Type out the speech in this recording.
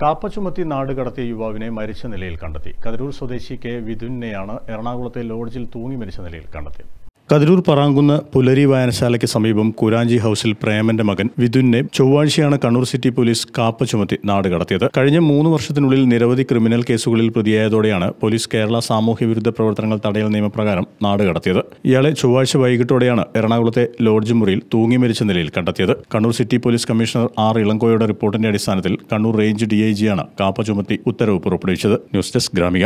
കാപ്പ ചുമത്തി നാട് കടത്തിയ യുവാവിനെ മരിച്ച നിലയിൽ കണ്ടെത്തി കതിരൂർ സ്വദേശി കെ വിദുനെയാണ് എറണാകുളത്തെ ലോഡ്ജിൽ തൂങ്ങി മരിച്ച നിലയിൽ കണ്ടെത്തിയത് കതിരൂർ പറാങ്കുന്ന് പുലരി വായനശാലയ്ക്ക് സമീപം കുരാഞ്ചി ഹൌസിൽ പ്രേമന്റെ മകൻ വിദുനെ ചൊവ്വാഴ്ചയാണ് കണ്ണൂർ സിറ്റി പോലീസ് കാപ്പ ചുമത്തി കടത്തിയത് കഴിഞ്ഞ മൂന്ന് വർഷത്തിനുള്ളിൽ നിരവധി ക്രിമിനൽ കേസുകളിൽ പ്രതിയായതോടെയാണ് പോലീസ് കേരള സാമൂഹ്യ വിരുദ്ധ പ്രവർത്തനങ്ങൾ തടയൽ നിയമപ്രകാരം കടത്തിയത് ഇയാളെ ചൊവ്വാഴ്ച വൈകിട്ടോടെയാണ് എറണാകുളത്തെ ലോഡ്ജ് മുറിയിൽ തൂങ്ങി മരിച്ച നിലയിൽ കണ്ടെത്തിയത് Kannur city police commissioner R ഇളങ്കോയുടെ റിപ്പോർട്ടിന്റെ അടിസ്ഥാനത്തിൽ കണ്ണൂർ റേഞ്ച് ഡി ഐ ജിയാണ് കാപ്പ ചുമത്തി ഉത്തരവ് പുറപ്പെടുവിച്ചത് ന്യൂസ് ഡെസ്ക് ഗ്രാമിക